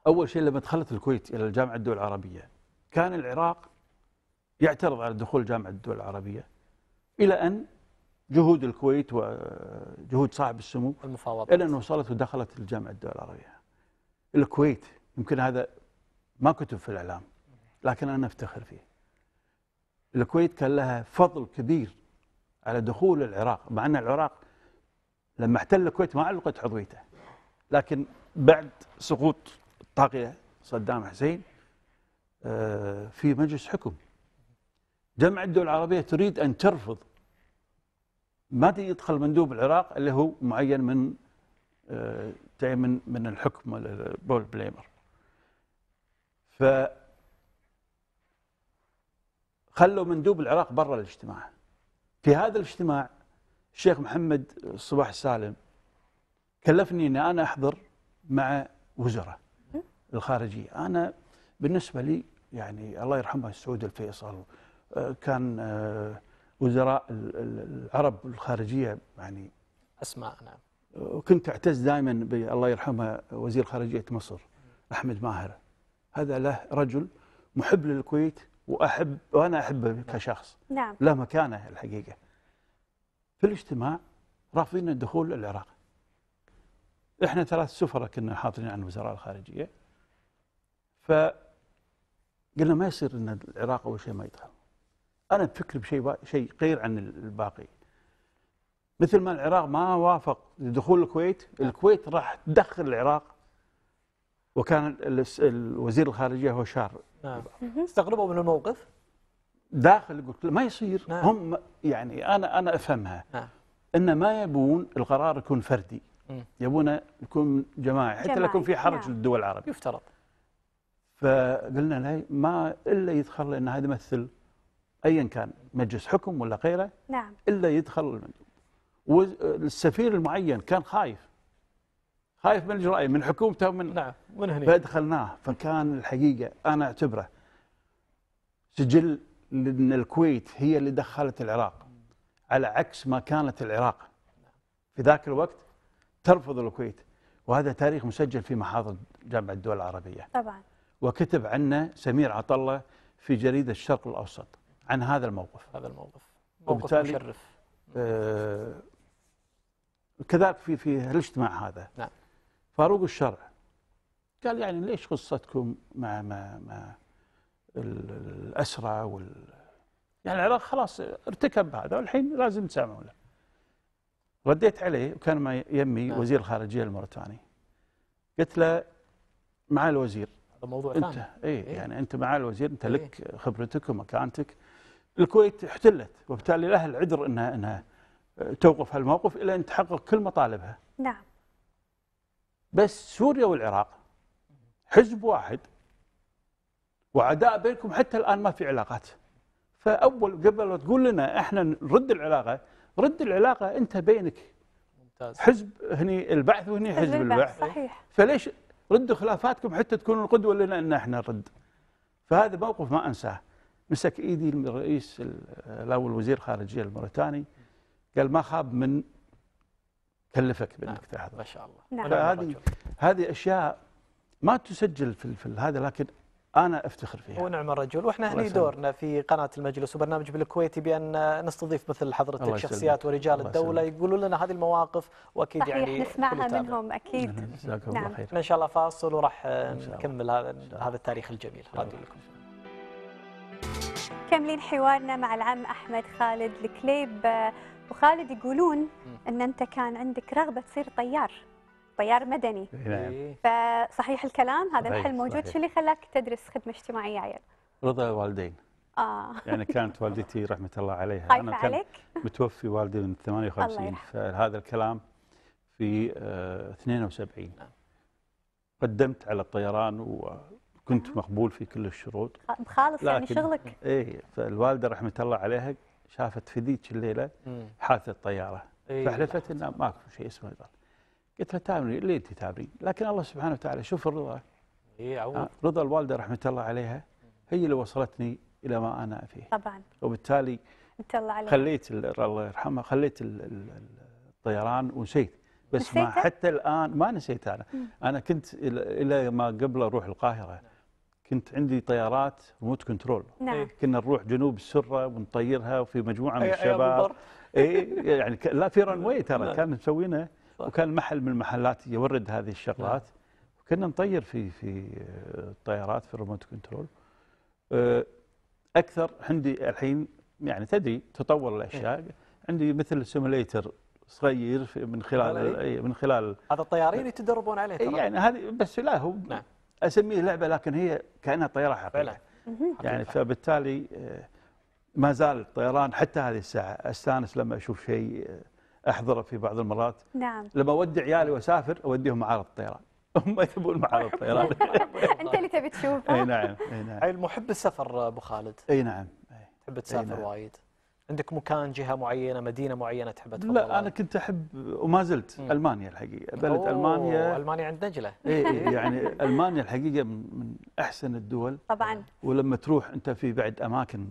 [SPEAKER 2] أول شيء لما دخلت الكويت إلى الجامعة الدول العربية كان العراق يعترض على دخول جامعة الدول العربية إلى أن جهود الكويت وجهود صاحب السمو المفاوضات إلى أن وصلت ودخلت الجامعة الدول العربية الكويت يمكن هذا ما كتب في الإعلام لكن أنا أفتخر فيه الكويت كان لها فضل كبير على دخول العراق مع أن العراق لما احتل الكويت ما علقت عضويته لكن بعد سقوط فقد صدام حسين آه، في مجلس حكم جمع الدول العربية تريد أن ترفض ما يدخل مندوب العراق اللي هو معين من آه، من من الحكم بول بليمر ف خلوا مندوب العراق برا الاجتماع في هذا الاجتماع الشيخ محمد صباح السالم كلفني اني انا احضر مع وزراء الخارجية أنا بالنسبة لي يعني الله يرحمه سعود الفيصل آه، كان آه، وزراء العرب الخارجية يعني أسماء نعم وكنت أعتز دائما بالله يرحمه وزير خارجية مصر أحمد ماهر هذا له رجل محب للكويت وأحب وأنا أحبه نعم. كشخص نعم له مكانه الحقيقة في الاجتماع رافضين الدخول للعراق احنا ثلاث سفراء كنا حاضرين عن وزراء الخارجيه فقلنا ما يصير ان العراق اول شيء ما يدخل انا بفكر بشيء شيء غير عن الباقي مثل ما العراق ما وافق لدخول الكويت الكويت راح تدخل العراق وكان الوزير الخارجيه هو شار نعم استغربوا من الموقف داخل قلت ما يصير نعم. هم يعني انا انا افهمها نعم. ان ما يبون القرار يكون فردي يبونه يكون جماعي حتى لو يكون في حرج نعم. للدول العربيه يفترض فقلنا له ما الا يدخل لان هذا يمثل ايا كان مجلس حكم ولا غيره نعم الا يدخل والسفير المعين كان خايف خايف من الجرائم من حكومته من نعم من هنا فادخلناه فكان الحقيقه انا اعتبره سجل لان الكويت هي اللي دخلت العراق على عكس ما كانت العراق في ذاك الوقت ترفض الكويت وهذا تاريخ مسجل في محاضر جامعه الدول العربيه طبعا وكتب عنا سمير عطله في جريده الشرق الاوسط عن هذا الموقف هذا الموقف موقف مشرف آه كذلك في في الاجتماع هذا نعم فاروق الشرع قال يعني ليش قصتكم مع مع مع الاسرى وال يعني العراق خلاص ارتكب هذا والحين لازم تسامحون له رديت عليه وكان ما يمي نعم. وزير الخارجيه الموريتاني قلت له مع الوزير موضوع انت اي إيه, يعني انت مع الوزير انت إيه؟ لك خبرتك ومكانتك الكويت احتلت وبالتالي لها العذر انها انها آه، توقف هالموقف الى ان تحقق كل مطالبها نعم بس سوريا والعراق حزب واحد وعداء بينكم حتى الان ما في علاقات فاول قبل تقول لنا احنا نرد العلاقه رد العلاقه انت بينك ممتاز حزب هني البعث وهني حزب, البعث صحيح فليش ردوا خلافاتكم حتى تكونوا قدوة لنا أن احنا نرد فهذا موقف ما أنساه مسك إيدي الرئيس الأول وزير خارجية الموريتاني قال ما خاب من كلفك نعم، بأنك تحضر ما شاء الله نعم. هذه نعم، هذه أشياء ما تسجل في, في هذا لكن انا افتخر فيها
[SPEAKER 1] ونعم الرجل واحنا هني دورنا في قناه المجلس وبرنامج بالكويتي بان نستضيف مثل حضرتك شخصيات ورجال الدوله يقولون لنا هذه المواقف واكيد صحيح يعني نسمعها
[SPEAKER 3] منهم اكيد
[SPEAKER 1] جزاكم نعم. الله خير ان شاء الله فاصل وراح نكمل هذا التاريخ الجميل راديو لكم
[SPEAKER 3] كملين حوارنا مع العم احمد خالد الكليب وخالد يقولون ان انت كان عندك رغبه تصير طيار طيار مدني إيه، نعم إيه. فصحيح الكلام هذا الحلم موجود شو اللي خلاك تدرس خدمه اجتماعيه عيل؟
[SPEAKER 2] رضا الوالدين آه. يعني كانت والدتي رحمه الله عليها انا كان عليك؟ متوفي والدي من 58 فهذا الكلام في آه 72 نعم. قدمت على الطيران وكنت آه. مقبول في كل الشروط خالص يعني شغلك اي فالوالده رحمه الله عليها شافت في ذيك الليله حادثه طياره إيه. فحلفت انه ماكو شيء اسمه قلت له تامري ليه انت تامري؟ لكن الله سبحانه وتعالى شوف الرضا إيه آه، رضا الوالده رحمه الله عليها هي اللي وصلتني الى ما انا فيه طبعا وبالتالي انت الله عليك خليت الله يرحمها خليت الطيران ونسيت بس ما حتى الان ما نسيت انا مم. انا كنت الى ما قبل اروح القاهره كنت عندي طيارات ريموت كنترول نعم. إيه. كنا نروح جنوب السره ونطيرها وفي مجموعه من الشباب اي يعني لا في رن ترى كان مسوينه وكان محل من المحلات يورد هذه الشغلات وكنا نعم. نطير في في آه، الطيارات في الريموت كنترول آه، اكثر عندي الحين يعني تدري تطور الاشياء إيه. عندي مثل سيموليتر صغير من خلال إيه، من خلال هذا
[SPEAKER 1] الطيارين يتدربون عليه ترى يعني هذه
[SPEAKER 2] بس لا هو نعم. اسميه لعبه لكن هي كانها طياره حقيقيه يعني فبالتالي آه، ما زال الطيران حتى هذه الساعه استانس لما اشوف شيء احضر في بعض المرات نعم لما اودع عيالي واسافر اوديهم معارض الطيران هم يحبون معارض الطيران
[SPEAKER 3] انت اللي تبي تشوفه اي نعم
[SPEAKER 2] اي نعم المحب السفر ابو خالد اي نعم تحب تسافر نعم. وايد عندك مكان جهه معينه مدينه معينه تحب تفضلها لا انا كنت احب وما زلت مم. المانيا الحقيقه بلد المانيا
[SPEAKER 1] المانيا عند دجله اي يعني المانيا
[SPEAKER 2] الحقيقه من احسن الدول طبعا ولما تروح انت في بعد اماكن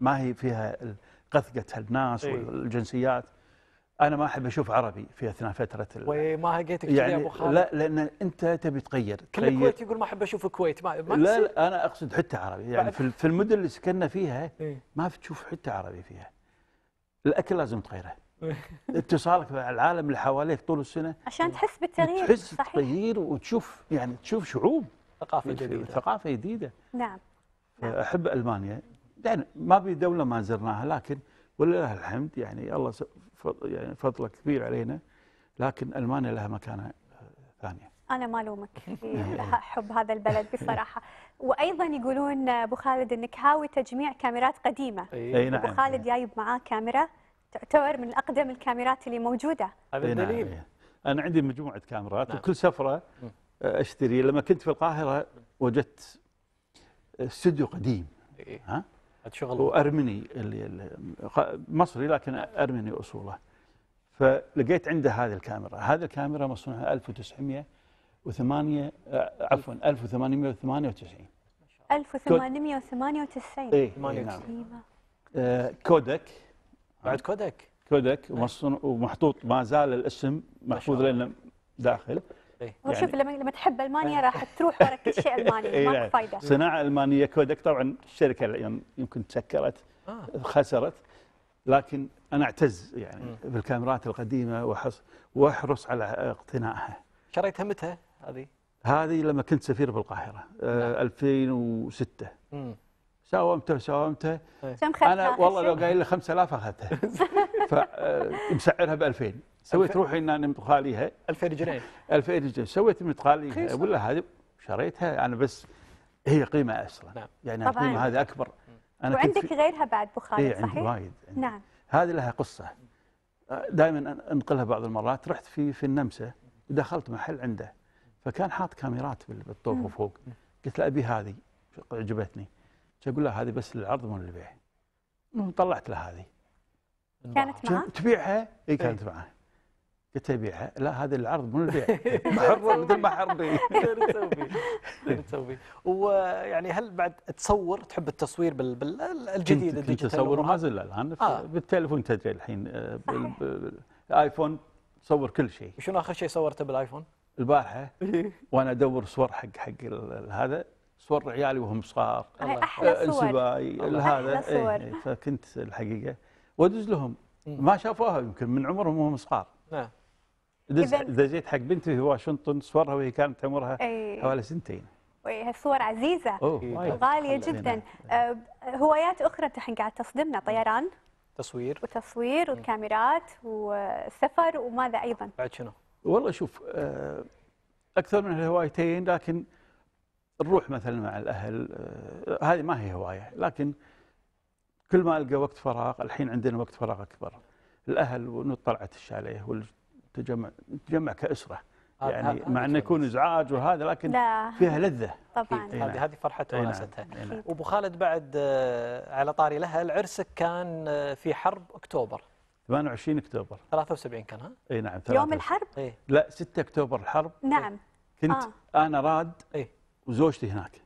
[SPEAKER 2] ما هي فيها قثقه الناس والجنسيات انا ما احب اشوف عربي في اثناء فتره وما
[SPEAKER 1] هقيتك يعني يا ابو خالد لا
[SPEAKER 2] لان انت تبي تغير كل الكويت
[SPEAKER 1] يقول ما احب اشوف الكويت ما, ما لا,
[SPEAKER 2] لا انا اقصد حتى عربي يعني في, في المدن اللي سكننا فيها إيه. ما تشوف حتى عربي فيها الاكل لازم تغيره اتصالك مع العالم اللي حواليك طول السنه
[SPEAKER 4] عشان
[SPEAKER 3] إيه. تحس بالتغيير تحس
[SPEAKER 2] بالتغيير وتشوف يعني تشوف شعوب ثقافه جديده ثقافه جديده نعم. نعم احب المانيا يعني ما بي دوله ما زرناها لكن ولله الحمد يعني الله يعني فضله كبير علينا لكن المانيا لها مكانه آه، ثانيه.
[SPEAKER 3] انا ما الومك حب هذا البلد بصراحه وايضا يقولون آه، ابو خالد انك هاوي تجميع كاميرات قديمه اي نعم ابو خالد جايب معاه كاميرا تعتبر من اقدم الكاميرات اللي موجوده هذا نعم،
[SPEAKER 2] دليل انا عندي مجموعه كاميرات نعم. وكل سفره آه، اشتري لما كنت في القاهره وجدت استوديو قديم إيه. ها شغل وارمني اللي مصري لكن ارمني اصوله فلقيت عنده هذه الكاميرا هذه الكاميرا مصنوعه 1908 آه، عفوا 1898
[SPEAKER 3] 1898 اي نعم إيوه.
[SPEAKER 2] آه، كودك بعد كودك كودك إيه. ومحطوط ما زال الاسم محفوظ لنا داخل إيه؟ يعني شوف
[SPEAKER 3] لما لما تحب المانيا راح تروح ورا كل شيء الماني إيه ماكو يعني فايده صناعه
[SPEAKER 2] المانيه كودك طبعا الشركه يمكن تسكرت آه. خسرت لكن انا اعتز يعني بالكاميرات القديمه واحرص واحرص على اقتنائها شريت متى هذه هذه لما كنت سفير بالقاهره آه 2006 نعم. امم ساومته ساومته إيه. كم انا والله لو قايل لي 5000 اخذتها فمسعرها آه، ب 2000 سويت روحي ان مدخاليها 2000 جنيه 2000 جنيه سويت مدخاليها ولا هذه شريتها انا بس هي قيمه اصلا نعم. يعني القيمه هذه اكبر انا وعندك
[SPEAKER 3] غيرها بعد بخاري إيه صحيح؟ عندي وايد
[SPEAKER 2] نعم هذه لها قصه آه، دائما انقلها بعض المرات رحت في في النمسا دخلت محل عنده فكان حاط كاميرات بالطوف وفوق قلت له ابي هذه عجبتني اقول له هذه بس للعرض مو للبيع طلعت له هذه كانت معاه؟ تبيعها؟ اي كانت إيه. معاه قلت ابيعها لا هذا العرض مو البيع حر مثل ما حرني تسوي تسوي
[SPEAKER 1] ويعني هل بعد تصور تحب التصوير بالجديد كنت تصور وما زال
[SPEAKER 2] الان آه. بالتليفون تدري الحين آه، الايفون تصور كل شيء شنو اخر شيء صورته بالايفون؟ البارحه وانا ادور صور حق حق هذا صور عيالي وهم صغار احلى آه، صور هذا إيه، إيه. فكنت الحقيقه وادز لهم ما شافوها يمكن من عمرهم وهم صغار نعم دزيت حق بنتي في واشنطن صورها وهي كانت عمرها أي... حوالي سنتين
[SPEAKER 3] هالصور عزيزة
[SPEAKER 2] وغالية إيه، جدا
[SPEAKER 3] آه هوايات أخرى الحين قاعد تصدمنا طيران تصوير وتصوير والكاميرات والسفر وماذا أيضا
[SPEAKER 2] بعد شنو؟ والله شوف أه، أكثر من الهوايتين لكن نروح مثلا مع الأهل أه، هذه ما هي هواية لكن كل ما القى وقت فراغ الحين عندنا وقت فراغ اكبر الاهل ونطلعت الشاليه والتجمع نتجمع كاسره يعني مع انه يكون ازعاج وهذا لكن لا. فيها لذه
[SPEAKER 4] طبعا نعم. هذه
[SPEAKER 2] هذه فرحتها نعم. وناستها نعم.
[SPEAKER 1] ابو خالد بعد آه، على طاري الاهل عرسك كان آه، في حرب اكتوبر
[SPEAKER 2] 28 اكتوبر
[SPEAKER 1] 73 كان ها؟
[SPEAKER 2] اي نعم يوم الحرب؟ إيه؟ لا 6 اكتوبر الحرب نعم كنت آه. انا راد إيه؟ وزوجتي هناك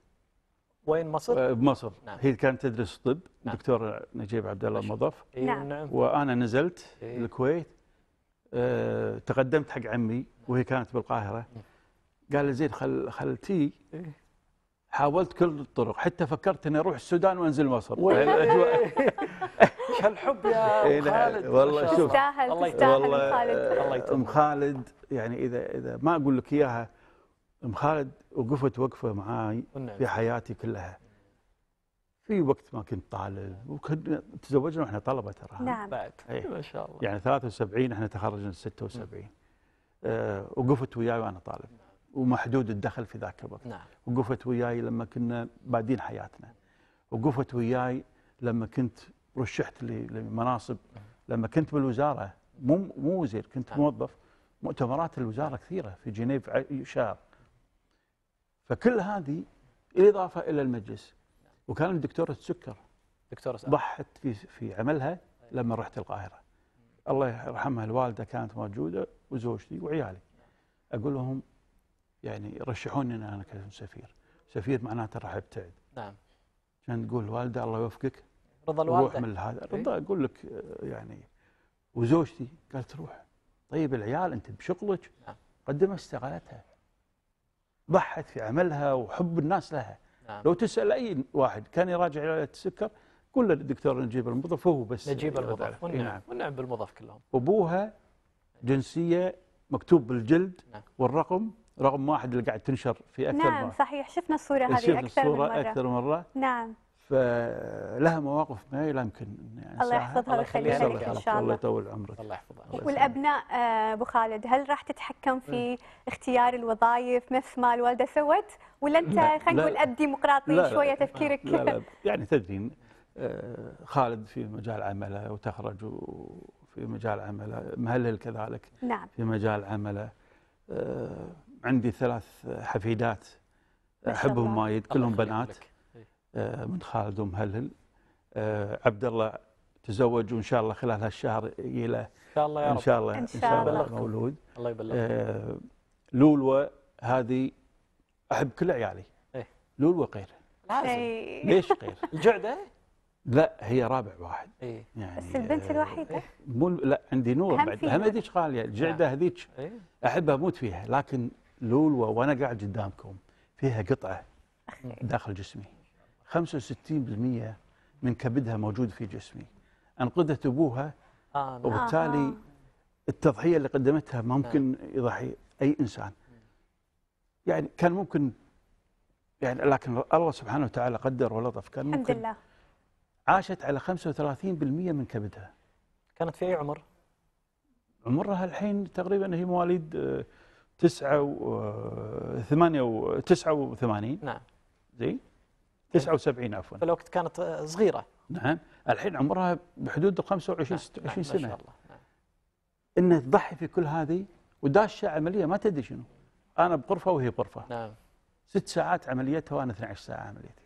[SPEAKER 2] وين مصر؟ آه، بمصر نعم. هي كانت تدرس طب نعم. دكتور نجيب عبد الله المضاف إيه، نعم. نعم. وانا نزلت إيه. الكويت أه تقدمت حق عمي نعم. وهي كانت بالقاهره نعم. قال لي زين خل خلتي إيه. حاولت كل الطرق حتى فكرت اني اروح السودان وانزل مصر الاجواء
[SPEAKER 1] كالحب
[SPEAKER 4] إيه،
[SPEAKER 2] يا خالد والله شوف تستاهل تستاهل ام خالد الله ام خالد يعني اذا اذا ما اقول لك اياها ام خالد وقفت وقفه معاي في حياتي كلها في وقت ما كنت طالب وكنا تزوجنا واحنا طلبه ترى نعم
[SPEAKER 1] بعد إيه. ما شاء
[SPEAKER 2] الله يعني 73 احنا تخرجنا 76 آه وقفت وياي وانا طالب ومحدود الدخل في ذاك الوقت نعم وقفت وياي لما كنا بادين حياتنا وقفت وياي لما كنت رشحت لمناصب لما كنت بالوزاره مو مو وزير كنت نعم. موظف مؤتمرات الوزاره كثيره في جنيف شهر فكل هذه اضافه الى المجلس وكان دكتوره سكر دكتوره ضحت في في عملها لما رحت القاهره الله يرحمها الوالده كانت موجوده وزوجتي وعيالي اقول لهم يعني رشحوني انا كسفير سفير معناته راح ابتعد نعم كان تقول الوالده الله يوفقك رضا الوالده روح من هذا إيه. رضا اقول لك يعني وزوجتي قالت روح طيب العيال انت بشغلك نعم. قدمت استقالتها ضحت في عملها وحب الناس لها نعم. لو تسال اي واحد كان يراجع علاج السكر كل الدكتور نجيب المضاف هو بس نجيب المضاف والنعم نعم.
[SPEAKER 1] والنعم بالمضاف كلهم
[SPEAKER 2] ابوها جنسيه مكتوب بالجلد نعم. والرقم رقم واحد اللي قاعد تنشر في اكثر نعم مرة.
[SPEAKER 3] صحيح شفنا الصوره هذه اكثر الصورة من مره اكثر مره نعم
[SPEAKER 2] فلها مواقف ما لا يمكن يعني الله يحفظها ويخليها لك ان شاء الله الله يطول عمرك الله يحفظها إيه، والابناء
[SPEAKER 3] آه، ابو خالد هل راح تتحكم في إيه. اختيار الوظائف مثل ما الوالده سوت ولا انت خلينا نقول اب ديمقراطي شويه تفكيرك لا لا
[SPEAKER 2] يعني تدرين آه، خالد في مجال عمله وتخرج في مجال عمله مهلل كذلك نعم. في مجال عمله آه، عندي ثلاث حفيدات احبهم وايد كلهم بنات لك. آه، من خالد ومهلهل آه، عبد الله تزوج وان شاء الله خلال هالشهر يجي له ان شاء الله يا رب ان شاء الله ان شاء الله مولود الله يبلغك آه، لولوى هذه احب كل عيالي إيه؟ لولوى غيره
[SPEAKER 4] لازم
[SPEAKER 3] ليش غير؟
[SPEAKER 2] الجعده؟ لا هي رابع واحد إيه؟ يعني بس البنت الوحيده؟ مو لا عندي نور بعد هم هذيك غاليه الجعده نعم. هذيك احب إيه. احبها اموت فيها لكن لولوى وانا قاعد قدامكم فيها قطعه داخل جسمي 65% من كبدها موجود في جسمي انقذت ابوها
[SPEAKER 4] آه وبالتالي آه.
[SPEAKER 2] التضحيه اللي قدمتها آه. ممكن يضحي اي انسان يعني كان ممكن يعني لكن الله سبحانه وتعالى قدر ولطف كان ممكن الحمد لله عاشت على 35% من كبدها كانت في اي عمر؟ عمرها الحين تقريبا هي مواليد 9 آه، و 8 آه، و 89 نعم زين 79 عفوا في الوقت كانت آه، صغيره نعم الحين عمرها بحدود 25 26 نعم. نعم، سنه ما شاء الله نعم. انها تضحي في كل هذه وداشه عمليه ما تدري شنو انا بغرفه وهي بغرفه نعم ست ساعات عمليتها وانا 12 ساعه عمليتي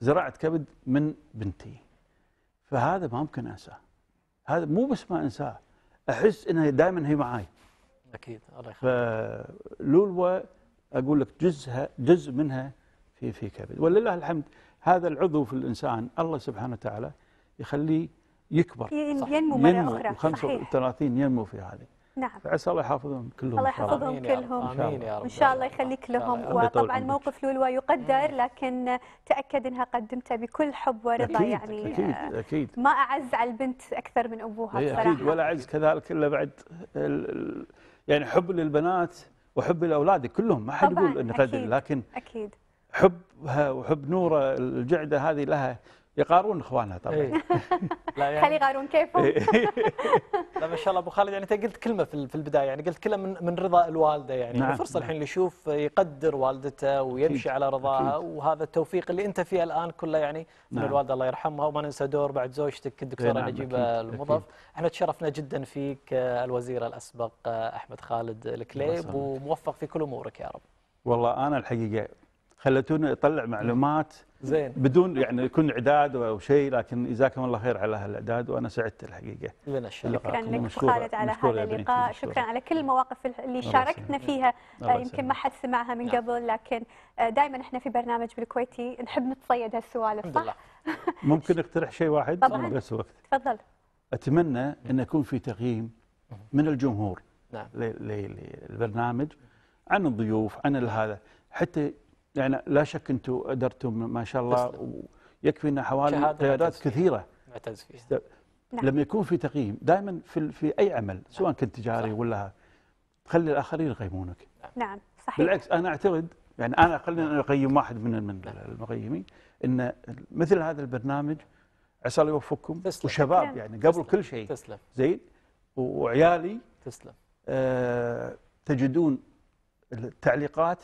[SPEAKER 2] زراعه كبد من بنتي فهذا ما ممكن انساه هذا مو بس ما انساه احس انها دائما هي معاي اكيد الله يخليك فلولوا اقول لك جزء جزء منها في في كبد ولله الحمد هذا العضو في الإنسان الله سبحانه وتعالى يخليه يكبر ينمو مرة أخرى 35 ينمو في هذه نعم فعسى الله يحافظهم كلهم الله يحفظهم كلهم امين يا رب ان
[SPEAKER 3] شاء الله يخليك لهم وطبعا موقف لولو يقدر لكن تاكد انها قدمته بكل حب ورضا أكيد يعني اكيد آه، اكيد ما اعز على البنت اكثر من ابوها إيه، بصراحه اكيد ولا
[SPEAKER 2] اعز كذلك الا بعد يعني حب للبنات وحب لاولادك كلهم ما حد يقول انه قدر لكن اكيد حبها وحب نوره الجعده هذه لها يقارون اخوانها طبعا إيه. لا يعني خلي
[SPEAKER 3] يقارون
[SPEAKER 4] كيفهم
[SPEAKER 2] لا إيه. ما طيب، شاء الله ابو خالد يعني انت قلت كلمه في البدايه يعني قلت كلمه من من رضا
[SPEAKER 1] الوالده يعني نعم. فرصه نعم. الحين اللي يشوف يقدر والدته ويمشي أكيد. على رضاها وهذا التوفيق اللي انت فيه الان كله يعني نعم. من الوالده الله يرحمها وما ننسى دور بعد زوجتك إيه، الدكتوره نعم. نجيبه المضاف احنا تشرفنا جدا فيك آه، الوزير الاسبق آه، احمد خالد الكليب وموفق في كل امورك يا رب
[SPEAKER 2] والله انا الحقيقه خلتونا يطلع معلومات زين بدون يعني يكون اعداد او شيء لكن جزاكم الله خير على هالاعداد وانا سعدت الحقيقه لنا شكرا لك خالد على هذا اللقاء شكرا
[SPEAKER 3] على كل المواقف اللي شاركتنا فيها آه، يمكن ما حد سمعها من نعم. قبل لكن آه، دائما احنا في برنامج بالكويتي نحب نتصيد هالسوالف صح؟
[SPEAKER 2] ممكن اقترح شيء واحد طبعا بس وقت تفضل اتمنى ان يكون في تقييم من الجمهور نعم للبرنامج عن الضيوف عن هذا حتى يعني لا شك انتم قدرتم ما شاء الله يكفي ان حوالي قيادات كثيره
[SPEAKER 1] معتز فيها
[SPEAKER 2] نعم. لما يكون في تقييم دائما في في اي عمل نعم. سواء كنت تجاري ولا تخلي الاخرين يقيمونك
[SPEAKER 4] نعم. نعم صحيح بالعكس
[SPEAKER 2] انا اعتقد يعني انا خلينا نعم. اقيم واحد من من المقيمين ان مثل هذا البرنامج عسى الله يوفقكم تسلم. وشباب يعني قبل كل شيء تسلم زين وعيالي تسلم آه، تجدون التعليقات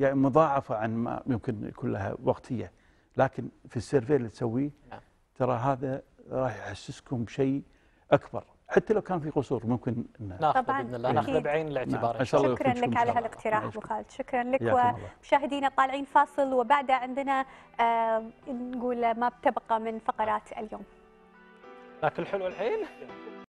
[SPEAKER 2] يعني مضاعفه عن ما يمكن يكون لها وقتيه لكن في السيرفي اللي تسويه نعم. ترى هذا راح يحسسكم بشيء اكبر حتى لو كان في قصور ممكن
[SPEAKER 4] ناخذ باذن الله ناخذ بعين الاعتبار
[SPEAKER 2] نعم. إن شاء الله شكرا لك على
[SPEAKER 3] هالاقتراح ابو نعم. خالد شكرا لك ومشاهدينا طالعين فاصل وبعدها عندنا آه نقول ما بتبقى من فقرات اليوم
[SPEAKER 1] لكن
[SPEAKER 4] حلو الحين